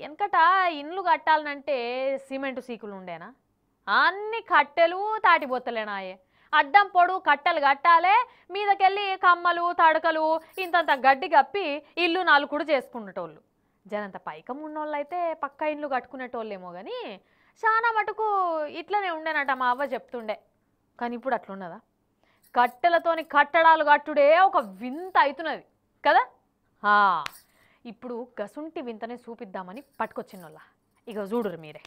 వెనకట ఇండ్లు కట్టాలనంటే సిమెంట్ సీకులు ఉండేనా అన్ని కట్టెలు తాటిపోతలేనాయే అడ్డం పొడు కట్టెలు కట్టాలే మీదకెళ్ళి కమ్మలు తడకలు ఇంతంత గడ్డి కప్పి ఇల్లు నాలుగుడు చేసుకునేటోళ్ళు జనంత పైకం ఉన్నోళ్ళు అయితే పక్క ఇండ్లు కట్టుకునేటోళ్ళేమో కానీ చాలా మటుకు ఇట్లనే ఉండేనట మా అవ్వ చెప్తుండే కానీ ఇప్పుడు అట్లున్నదా కట్టెలతోని కట్టడాలు కట్టుడే ఒక వింత అవుతున్నది కదా ఇప్పుడు గసుంటి వింతనే చూపిద్దామని పట్టుకొచ్చినోళ్ళ ఇక చూడరు మీరే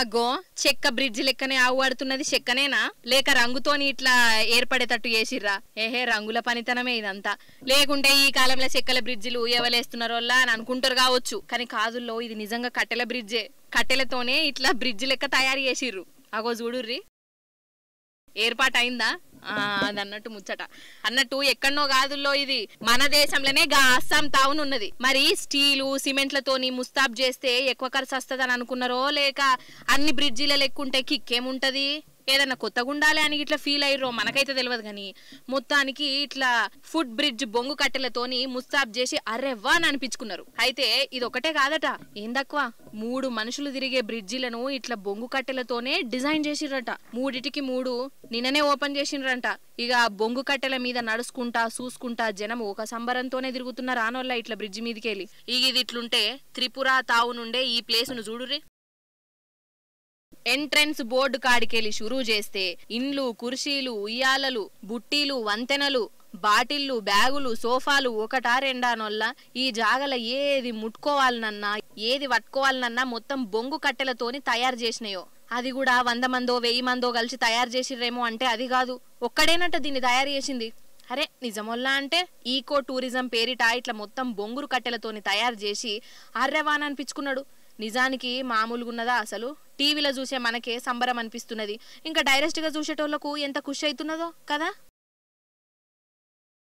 అగో చెక్క బ్రిడ్జ్ లెక్కనే ఆడుతున్నది చెక్కనేనా లేక రంగుతోని ఇట్లా ఏర్పడేటట్టు చేసిర్రా ఏహే రంగుల పనితనమే ఇదంతా లేకుంటే ఈ కాలంలో చెక్కల బ్రిడ్జిలు ఎవలేస్తున్నారోల్లా అని అనుకుంటారు కావచ్చు కానీ కాదుల్లో ఇది నిజంగా కట్టెల బ్రిడ్జే కట్టెలతోనే ఇట్లా బ్రిడ్జ్ లెక్క తయారు చేసిర్రు అగో చూడుర్రి ఏర్పాటు అయిందా అది అన్నట్టు ముచ్చట అన్నట్టు ఎక్కడనో కాదుల్లో ఇది మన దేశంలోనే గా అస్సాం టౌన్ ఉన్నది మరి స్టీలు సిమెంట్లతోని ముస్తాబ్ చేస్తే ఎక్కువ ఖర్చు వస్తుందని అనుకున్నారో లేక అన్ని బ్రిడ్జిల లెక్కుంటే కిక్కేముంటది ఏదన్నా కొత్తగా ఉండాలి అని ఇట్లా ఫీల్ అయ్యారో మనకైతే తెలియదు కానీ మొత్తానికి ఇట్లా ఫుడ్ బ్రిడ్జ్ బొంగు కట్టెలతోని ముస్తాబ్ చేసి అరే అని అనిపించుకున్నారు అయితే ఇది ఒకటే కాదట ఏందక్వ మూడు మనుషులు తిరిగే బ్రిడ్జిలను ఇట్లా బొంగు కట్టెలతోనే డిజైన్ చేసిరట మూడిటికి మూడు నిన్ననే ఓపెన్ చేసిండ్రంట ఇక బొంగు కట్టెల మీద నడుచుకుంటా చూసుకుంటా జనం ఒక సంబరంతోనే తిరుగుతున్న రానోళ్ళ ఇట్లా బ్రిడ్జి మీదకి వెళ్ళి ఇది ఇట్లుంటే త్రిపుర తావు నుండే ఈ ప్లేస్ ను చూడురే ఎంట్రెన్స్ బోర్డు కాడికెళ్ళి షురూ చేస్తే ఇండ్లు కుర్చీలు ఉయ్యాలలు బుట్టీలు వంతెనలు బాటిల్లు బ్యాగులు సోఫాలు ఒకటా రెండానొల్ల ఈ జాగల ఏది ముట్టుకోవాలనన్నా ఏది పట్టుకోవాలనన్నా మొత్తం బొంగు కట్టెలతోని తయారు చేసినాయో అది కూడా వంద మందో వెయ్యి మందో కలిసి తయారు చేసిర్రేమో అంటే అది కాదు ఒక్కడేనట దీన్ని తయారు చేసింది అరే నిజమొల్లా అంటే ఈకో టూరిజం పేరిట ఇట్లా మొత్తం బొంగురు కట్టెలతోని తయారు చేసి ఆర్యవాన్ అనిపించుకున్నాడు నిజానికి మామూలుగా ఉన్నదా అసలు టీవీలో చూసే మనకే సంబరం అనిపిస్తున్నది ఇంకా డైరెక్ట్గా చూసేటోళ్లకు ఎంత ఖుషి అవుతున్నదో కదా